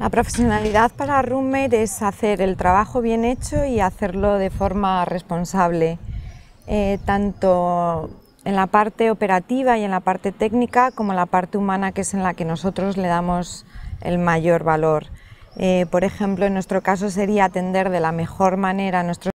La profesionalidad para Rummer es hacer el trabajo bien hecho y hacerlo de forma responsable, eh, tanto en la parte operativa y en la parte técnica como en la parte humana, que es en la que nosotros le damos el mayor valor. Eh, por ejemplo, en nuestro caso sería atender de la mejor manera a nuestros